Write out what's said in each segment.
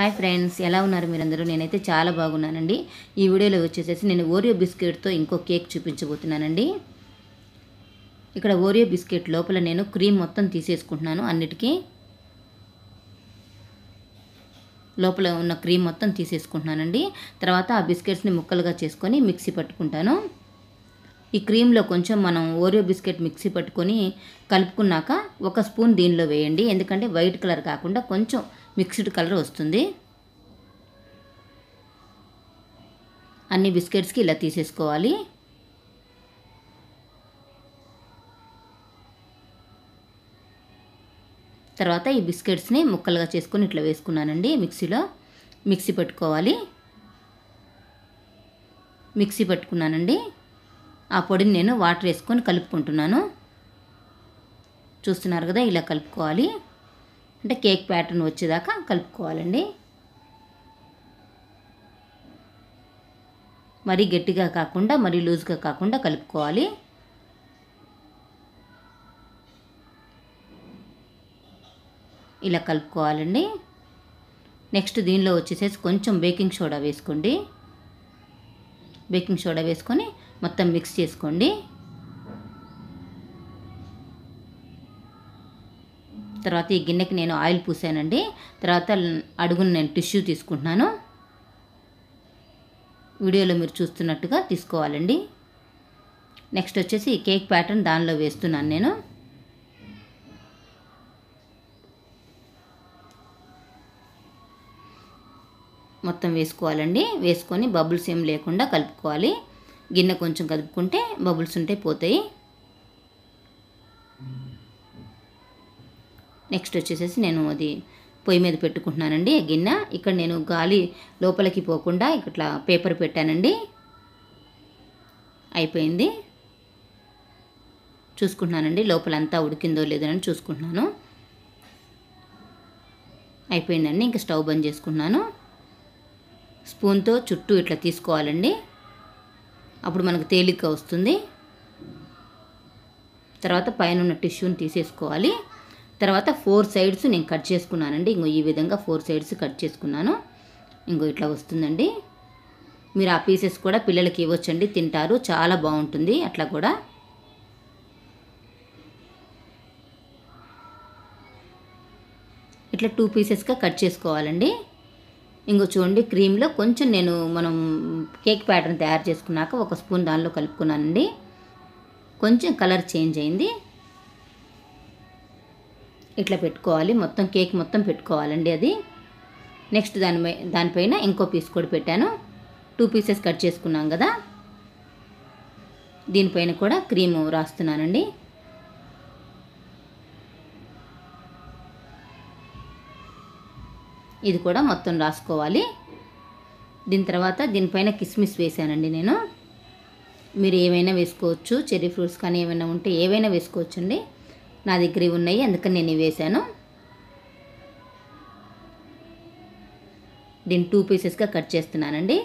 hi friends ఎలా ఉన్నారు మీరందరూ నేనైతే చాలా బాగున్నానండి ఈ వీడియోలో వచ్చేసేసి నేను ఓరియో బిస్కెట్తో ఇంకో కేక్ చూపించబోతున్నానండి ఇక్కడ ఓరియో బిస్కెట్ లోపల నేను క్రీమ్ మొత్తం తీసేసుకుంటున్నాను అన్నిటికీ లోపల ఉన్న క్రీమ్ మొత్తం తీసేసుకుంటున్నానండి తర్వాత ఆ బిస్కెట్స్ని ముక్కలుగా చేసుకొని మిక్సీ పట్టుకుంటాను ఈ క్రీమ్లో కొంచెం మనం ఓరియో బిస్కెట్ మిక్సీ పట్టుకొని కలుపుకున్నాక ఒక స్పూన్ దీనిలో వేయండి ఎందుకంటే వైట్ కలర్ కాకుండా కొంచెం మిక్స్డ్ కలర్ వస్తుంది అన్ని బిస్కెట్స్కి ఇలా తీసేసుకోవాలి తర్వాత ఈ బిస్కెట్స్ని ముక్కలుగా చేసుకొని ఇట్లా వేసుకున్నానండి మిక్సీలో మిక్సీ పట్టుకోవాలి మిక్సీ పట్టుకున్నానండి ఆ పొడిని నేను వాటర్ వేసుకొని కలుపుకుంటున్నాను చూస్తున్నారు కదా ఇలా కలుపుకోవాలి అంటే కేక్ ప్యాటర్న్ వచ్చేదాకా కలుపుకోవాలండి మరీ గట్టిగా కాకుండా మరీ లూజ్గా కాకుండా కలుపుకోవాలి ఇలా కలుపుకోవాలండి నెక్స్ట్ దీనిలో వచ్చేసేసి కొంచెం బేకింగ్ సోడా వేసుకోండి బేకింగ్ సోడా వేసుకొని మొత్తం మిక్స్ చేసుకోండి తర్వాత ఈ గిన్నెకి నేను ఆయిల్ పూసానండి తర్వాత అడుగును నేను టిష్యూ తీసుకుంటున్నాను వీడియోలో మీరు చూస్తున్నట్టుగా తీసుకోవాలండి నెక్స్ట్ వచ్చేసి కేక్ ప్యాటర్న్ దానిలో వేస్తున్నాను నేను మొత్తం వేసుకోవాలండి వేసుకొని బబుల్స్ ఏం లేకుండా కలుపుకోవాలి గిన్నె కొంచెం కలుపుకుంటే బబుల్స్ ఉంటే పోతాయి నెక్స్ట్ వచ్చేసేసి నేను అది పొయ్యి మీద పెట్టుకుంటున్నానండి గిన్నె ఇక్కడ నేను గాలి లోపలికి పోకుండా ఇట్లా పేపర్ పెట్టానండి అయిపోయింది చూసుకుంటున్నానండి లోపలంతా ఉడికిందో లేదని చూసుకుంటున్నాను అయిపోయిందండి ఇంకా స్టవ్ బంద్ చేసుకున్నాను స్పూన్తో చుట్టూ ఇట్లా తీసుకోవాలండి అప్పుడు మనకు తేలిక వస్తుంది తర్వాత పైన ఉన్న టిష్యూని తీసేసుకోవాలి తర్వాత ఫోర్ సైడ్స్ నేను కట్ చేసుకున్నానండి ఇంకో ఈ విధంగా ఫోర్ సైడ్స్ కట్ చేసుకున్నాను ఇంకో ఇట్లా వస్తుందండి మీరు ఆ పీసెస్ కూడా పిల్లలకి ఇవ్వచ్చండి తింటారు చాలా బాగుంటుంది అట్లా కూడా ఇట్లా టూ పీసెస్గా కట్ చేసుకోవాలండి ఇంకో చూడండి క్రీమ్లో కొంచెం నేను మనం కేక్ ప్యాటర్న్ తయారు చేసుకున్నాక ఒక స్పూన్ దానిలో కలుపుకున్నానండి కొంచెం కలర్ చేంజ్ అయింది ఇట్లా పెట్టుకోవాలి మొత్తం కేక్ మొత్తం పెట్టుకోవాలండి అది నెక్స్ట్ దానిపై దానిపైన ఇంకో పీస్ కూడా పెట్టాను టూ పీసెస్ కట్ చేసుకున్నాం కదా దీనిపైన కూడా క్రీమ్ రాస్తున్నానండి ఇది కూడా మొత్తం రాసుకోవాలి దీని తర్వాత దీనిపైన కిస్మిస్ వేసానండి నేను మీరు ఏమైనా వేసుకోవచ్చు చెర్రీ ఫ్రూట్స్ కానీ ఏమైనా ఉంటే ఏవైనా వేసుకోవచ్చండి నా దగ్గర ఉన్నాయి అందుకని నేను వేసాను దీన్ని టూ పీసెస్గా కట్ చేస్తున్నానండి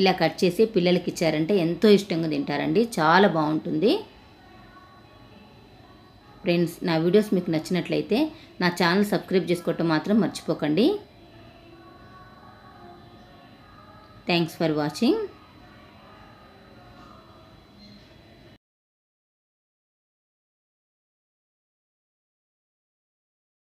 ఇలా కట్ చేసి పిల్లలకి ఇచ్చారంటే ఎంతో ఇష్టంగా తింటారండి చాలా బాగుంటుంది ఫ్రెండ్స్ నా వీడియోస్ మీకు నచ్చినట్లయితే నా ఛానల్ సబ్స్క్రైబ్ చేసుకోవటం మాత్రం మర్చిపోకండి థ్యాంక్స్ ఫర్ వాచింగ్